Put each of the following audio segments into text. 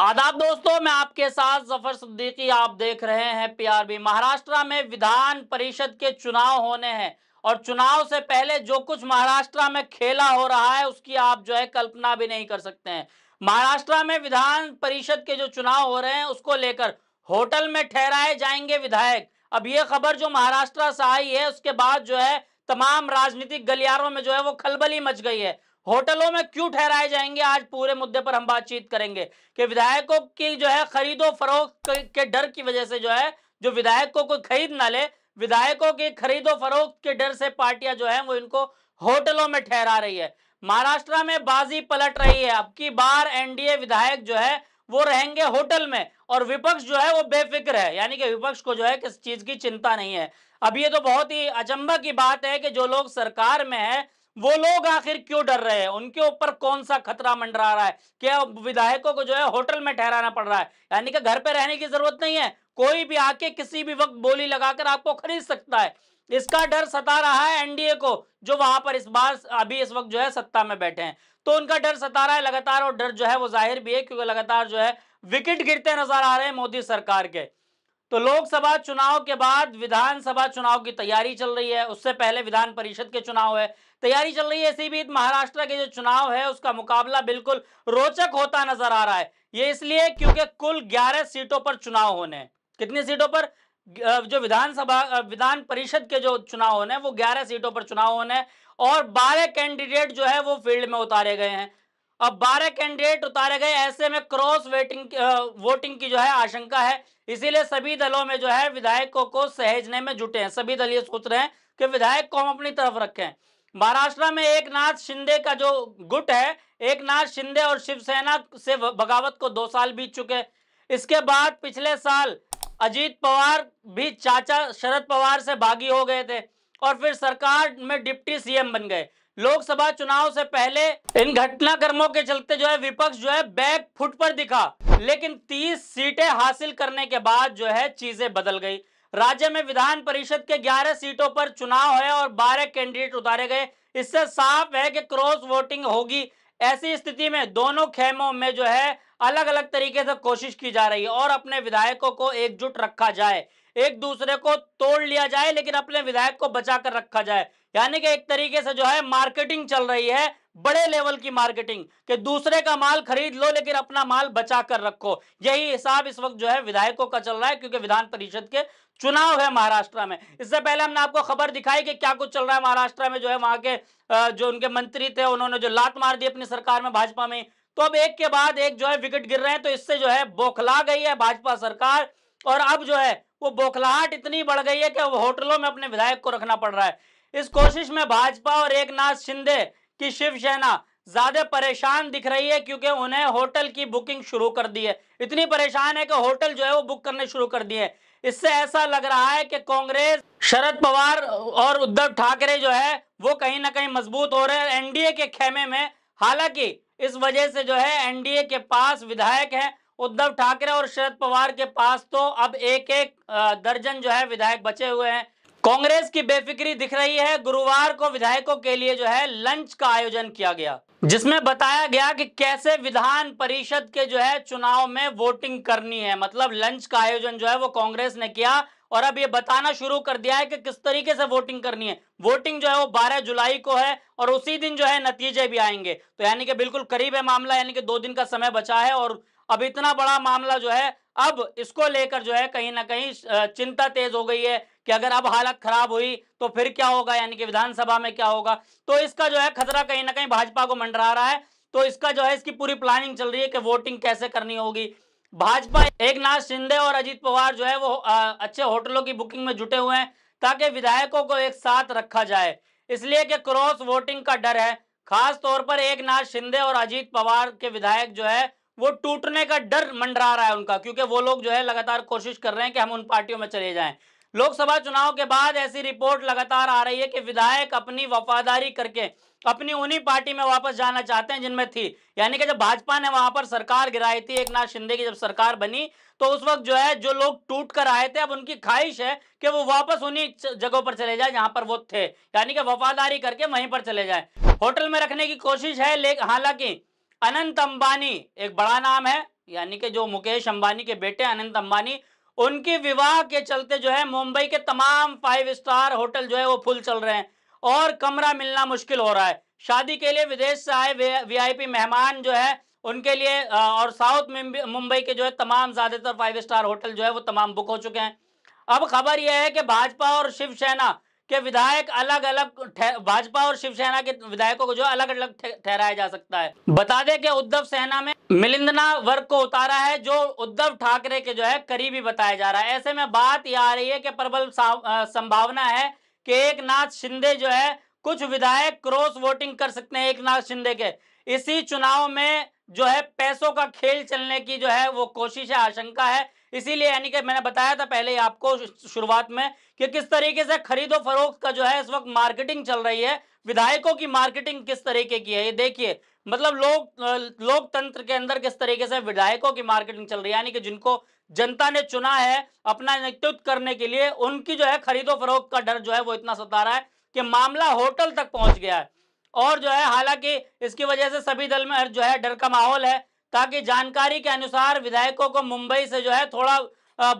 आदाब दोस्तों मैं आपके साथ जफर सिद्दीकी आप देख रहे हैं पीआरबी महाराष्ट्र में विधान परिषद के चुनाव होने हैं और चुनाव से पहले जो कुछ महाराष्ट्र में खेला हो रहा है उसकी आप जो है कल्पना भी नहीं कर सकते हैं महाराष्ट्र में विधान परिषद के जो चुनाव हो रहे हैं उसको लेकर होटल में ठहराए जाएंगे विधायक अब ये खबर जो महाराष्ट्र से आई है उसके बाद जो है तमाम राजनीतिक गलियारों में जो है वो खलबली मच गई है होटलों में क्यों ठहराए जाएंगे आज पूरे मुद्दे पर हम बातचीत करेंगे कि विधायकों की जो है खरीदो फरोख के डर की वजह से जो है जो विधायक को कोई खरीद ना ले विधायकों की खरीदो फरोख के डर से पार्टियां जो है वो इनको होटलों में ठहरा रही है महाराष्ट्र में बाजी पलट रही है अब की बार एनडीए विधायक जो है वो रहेंगे होटल में और विपक्ष जो है वो बेफिक्र है यानी कि विपक्ष को जो है किस चीज की चिंता नहीं है अब ये तो बहुत ही अचंबा की बात है कि जो लोग सरकार में है वो लोग आखिर क्यों डर रहे हैं उनके ऊपर कौन सा खतरा मंडरा रहा है क्या विधायकों को जो है होटल में ठहराना पड़ रहा है यानी कि घर पे रहने की जरूरत नहीं है कोई भी आके किसी भी वक्त बोली लगाकर आपको खरीद सकता है इसका डर सता रहा है एनडीए को जो वहां पर इस बार अभी इस वक्त जो है सत्ता में बैठे हैं तो उनका डर सता रहा है लगातार और डर जो है वो जाहिर भी है क्योंकि लगातार जो है विकेट गिरते नजर आ रहे हैं मोदी सरकार के तो लोकसभा चुनाव के बाद विधानसभा चुनाव की तैयारी चल रही है उससे पहले विधान परिषद के चुनाव है तैयारी चल रही है इसी बीच महाराष्ट्र के जो चुनाव है उसका मुकाबला बिल्कुल रोचक होता नजर आ रहा है ये इसलिए क्योंकि कुल ग्यारह सीटों पर चुनाव होने हैं कितनी सीटों पर जो विधानसभा विधान परिषद के जो चुनाव होने हैं वो ग्यारह सीटों पर चुनाव होने हैं और बारह कैंडिडेट जो है वो फील्ड में उतारे गए हैं अब बारह कैंडिडेट उतारे गए ऐसे में क्रॉस वेटिंग वोटिंग की जो है आशंका है इसीलिए सभी दलों में जो है विधायकों को सहेजने में जुटे हैं सभी दल ये सोच रहे हैं कि विधायक को हम अपनी तरफ रखें महाराष्ट्र में एक नाथ शिंदे का जो गुट है एक नाथ शिंदे और शिवसेना से बगावत को दो साल बीत चुके इसके बाद पिछले साल अजीत पवार भी चाचा शरद पवार से बागी हो गए थे और फिर सरकार में डिप्टी सीएम बन गए लोकसभा चुनाव से पहले इन घटनाक्रमों के चलते जो है विपक्ष जो है बैक फुट पर दिखा लेकिन 30 सीटें हासिल करने के बाद जो है चीजें बदल गई राज्य में विधान परिषद के 11 सीटों पर चुनाव है और 12 कैंडिडेट उतारे गए इससे साफ है कि क्रॉस वोटिंग होगी ऐसी स्थिति में दोनों खेमों में जो है अलग अलग तरीके से कोशिश की जा रही है और अपने विधायकों को एकजुट रखा जाए एक दूसरे को तोड़ लिया जाए लेकिन अपने विधायक को बचा कर रखा जाए यानी कि एक तरीके से जो है मार्केटिंग चल रही है बड़े लेवल की मार्केटिंग कि दूसरे का माल खरीद लो लेकिन अपना माल बचा कर रखो यही हिसाब इस वक्त जो है विधायकों का चल रहा है क्योंकि विधान परिषद के चुनाव है महाराष्ट्र में इससे पहले हमने आपको खबर दिखाई कि क्या कुछ चल रहा है महाराष्ट्र में जो है वहां के जो उनके मंत्री थे उन्होंने जो लात मार दी अपनी सरकार में भाजपा में तो अब एक के बाद एक जो है विकेट गिर रहे हैं तो इससे जो है बौखला गई है भाजपा सरकार और अब जो है वो बौखलाहट इतनी बढ़ गई है कि होटलों में अपने विधायक को रखना पड़ रहा है इस कोशिश में भाजपा और एक नाथ शिंदे कि शिवसेना ज्यादा परेशान दिख रही है क्योंकि उन्हें होटल की बुकिंग शुरू कर दी है इतनी परेशान है कि होटल जो है वो बुक करने शुरू कर दिए इससे ऐसा लग रहा है कि कांग्रेस शरद पवार और उद्धव ठाकरे जो है वो कहीं ना कहीं मजबूत हो रहे हैं एनडीए के खेमे में हालांकि इस वजह से जो है एनडीए के पास विधायक हैं उद्धव ठाकरे और शरद पवार के पास तो अब एक एक दर्जन जो है विधायक बचे हुए हैं कांग्रेस की बेफिक्री दिख रही है गुरुवार को विधायकों के लिए जो है लंच का आयोजन किया गया जिसमें बताया गया कि कैसे विधान परिषद के जो है चुनाव में वोटिंग करनी है मतलब लंच का आयोजन जो है वो कांग्रेस ने किया और अब ये बताना शुरू कर दिया है कि किस तरीके से वोटिंग करनी है वोटिंग जो है वो 12 जुलाई को है और उसी दिन जो है नतीजे भी आएंगे तो यानी कि बिल्कुल करीब है मामला यानी कि दो दिन का समय बचा है और अब इतना बड़ा मामला जो है अब इसको लेकर जो है कहीं ना कहीं चिंता तेज हो गई है कि अगर अब हालत खराब हुई तो फिर क्या होगा यानी कि विधानसभा में क्या होगा तो इसका जो है खतरा कहीं ना कहीं भाजपा को मंडरा रहा है तो इसका जो है इसकी पूरी प्लानिंग चल रही है कि वोटिंग कैसे करनी होगी भाजपा एक नाथ शिंदे और अजीत पवार जो है वो आ, अच्छे होटलों की बुकिंग में जुटे हुए हैं ताकि विधायकों को एक साथ रखा जाए इसलिए कि क्रॉस वोटिंग का डर है खास तौर पर एक नाथ शिंदे और अजीत पवार के विधायक जो है वो टूटने का डर मंडरा रहा है उनका क्योंकि वो लोग जो है लगातार कोशिश कर रहे हैं कि हम उन पार्टियों में चले जाएं लोकसभा चुनाव के बाद ऐसी रिपोर्ट लगातार आ रही है कि विधायक अपनी वफादारी करके अपनी उन्हीं पार्टी में वापस जाना चाहते हैं जिनमें थी यानी कि जब भाजपा ने वहां पर सरकार गिराई थी एक नाथ शिंदे की जब सरकार बनी तो उस वक्त जो है जो लोग टूट कर आए थे अब उनकी ख्वाहिश है कि वो वापस उन्हीं जगहों पर चले जाए जहां पर वो थे यानी कि वफादारी करके वहीं पर चले जाए होटल में रखने की कोशिश है लेकिन हालांकि अनंत अंबानी एक बड़ा नाम है यानी कि जो मुकेश अंबानी के बेटे अनंत अंबानी उनके विवाह के चलते जो है मुंबई के तमाम फाइव स्टार होटल जो है वो फुल चल रहे हैं और कमरा मिलना मुश्किल हो रहा है शादी के लिए विदेश से आए वीआईपी मेहमान जो है उनके लिए और साउथ मुंबई के जो है तमाम ज्यादातर फाइव स्टार होटल जो है वो तमाम बुक हो चुके हैं अब खबर यह है कि भाजपा और शिवसेना कि विधायक अलग अलग भाजपा और शिवसेना के विधायकों को जो अलग अलग ठहराया जा सकता है बता दें कि उद्धव सेना में मिलिंदना वर्ग को उतारा है जो उद्धव ठाकरे के जो है करीबी बताया जा रहा है ऐसे में बात यह आ रही है कि प्रबल संभावना है कि एक नाथ शिंदे जो है कुछ विधायक क्रॉस वोटिंग कर सकते हैं एक नाथ शिंदे के इसी चुनाव में जो है पैसों का खेल चलने की जो है वो कोशिश है आशंका है इसीलिए यानी कि मैंने बताया था पहले ही आपको शुरुआत में कि किस तरीके से खरीदो फरोख्त का जो है इस वक्त मार्केटिंग चल रही है विधायकों की मार्केटिंग किस तरीके की है ये देखिए मतलब लोक लोकतंत्र के अंदर किस तरीके से विधायकों की मार्केटिंग चल रही है यानी कि जिनको जनता ने चुना है अपना नेतृत्व करने के लिए उनकी जो है खरीदो फरोख्त का डर जो है वो इतना सता रहा है कि मामला होटल तक पहुंच गया है और जो है हालांकि इसकी वजह से सभी दल में जो है डर का माहौल है ताकि जानकारी के अनुसार विधायकों को मुंबई से जो है थोड़ा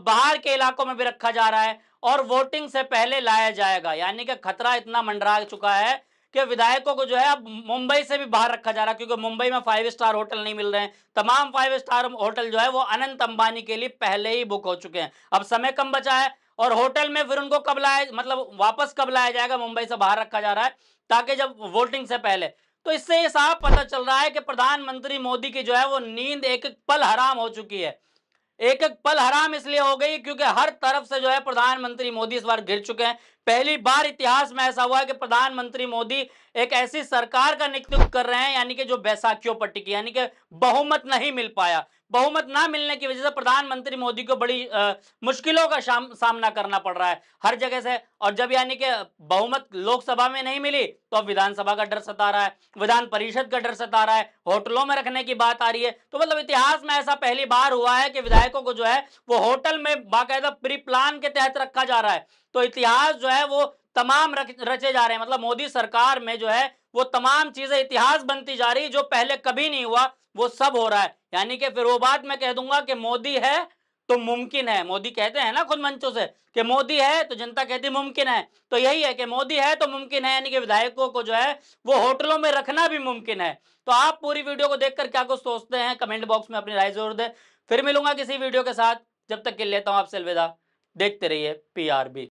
बाहर के इलाकों में भी रखा जा रहा है और वोटिंग से पहले लाया जाएगा यानी कि खतरा इतना मंडरा चुका है कि विधायकों को जो है अब मुंबई से भी बाहर रखा जा रहा है क्योंकि मुंबई में फाइव स्टार होटल नहीं मिल रहे हैं तमाम फाइव स्टार होटल जो है वो अनंत अंबानी के लिए पहले ही बुक हो चुके हैं अब समय कम बचा है और होटल में फिर उनको कब लाया मतलब वापस कब लाया जाएगा मुंबई से बाहर रखा जा रहा है ताकि जब वोटिंग से पहले तो इससे ये साफ पता चल रहा है कि प्रधानमंत्री मोदी की जो है वो नींद एक एक पल हराम हो चुकी है एक एक पल हराम इसलिए हो गई क्योंकि हर तरफ से जो है प्रधानमंत्री मोदी इस बार घिर चुके हैं पहली बार इतिहास में ऐसा हुआ है कि प्रधानमंत्री मोदी एक ऐसी सरकार का नेतृत्व कर रहे हैं यानी कि जो बैसाखियों पर टिकी यानी कि बहुमत नहीं मिल पाया बहुमत ना मिलने की वजह से प्रधानमंत्री मोदी को बड़ी आ, मुश्किलों का सामना करना पड़ रहा है हर जगह से और जब यानी कि बहुमत लोकसभा में नहीं मिली तो अब विधानसभा का डर सता रहा है विधान परिषद का डर सता रहा है होटलों में रखने की बात आ रही है तो मतलब इतिहास में ऐसा पहली बार हुआ है कि विधायकों को जो है वो होटल में बाकायदा प्री प्लान के तहत रखा जा रहा है तो इतिहास जो है वो तमाम रचे जा रहे हैं मतलब मोदी सरकार में जो है वो तमाम चीजें इतिहास बनती जा रही जो पहले कभी नहीं हुआ वो सब हो रहा है यानी कि फिर वो बात मैं कह दूंगा कि मोदी है तो मुमकिन है मोदी कहते हैं ना खुद मंचों से कि मोदी है तो जनता कहती मुमकिन है तो यही है कि मोदी है तो मुमकिन है यानी कि विधायकों को जो है वो होटलों में रखना भी मुमकिन है तो आप पूरी वीडियो को देखकर क्या कुछ सोचते हैं कमेंट बॉक्स में अपनी राय जरूर दें फिर मिलूंगा किसी वीडियो के साथ जब तक के लेता हूं आपसे अलविदा देखते रहिए पी